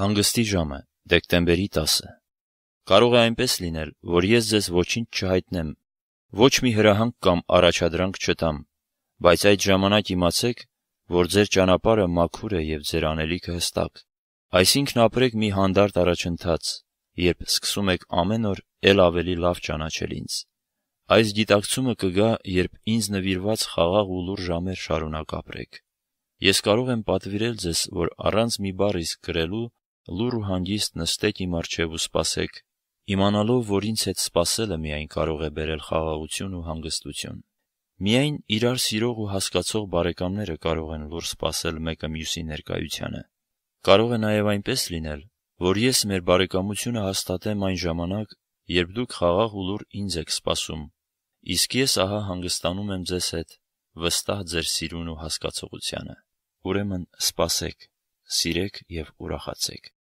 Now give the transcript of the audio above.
Հանգստի ժամը, դեկտեմբերի 10-ը։ Կարող է այնպես լինել, որ ես ձեզ ոչինչ չհայտնեմ, ոչ մի հրահանգ կամ առաջադրանք չտամ, բայց այդ ժամանակ իմացեք, որ ձեր ճանապարհը մաքուր է եւ ձեր անելիքը հստակ։ Այսինքն ապրեք մի հանդարտ առաջընթաց, երբ սկսում եք ամեն օր ել ավելի լավ ճանաչել ինձ։ Այս դիտակցումը կգա, երբ ինձ նվիրված խաղաղ ու լուր ժամեր շարունակ ապրեք։ Ես կարող եմ պատվիրել ձեզ, որ առանց մի բառ իսկ գրելու լուր ու հանգիստ նստեք իմ արջև ու սպասեք, իմանալով, որ ինձ հետ սպասելը միայն կարող է բերել խաղաղություն ու հանգստություն։ Միայն իրար սիրող ու հասկացող բարեկամները կարող են լուր սպասել մեկը մյուսի ներկայությանը։ Կարող է նաև այնպես լինել, որ ես մեր բարեկամությունը հաստատեմ այն ժամանակ, երբ դուք խաղաղ ու լուր ինձ եք սպասում, իսկ ես ահա հանգստանում եմ ձեզ հետ, վստահ ձեր սիրուն ու հասկացողությանը։ Ուրեմն սպասեք սիրեք եւ ուրախացեք։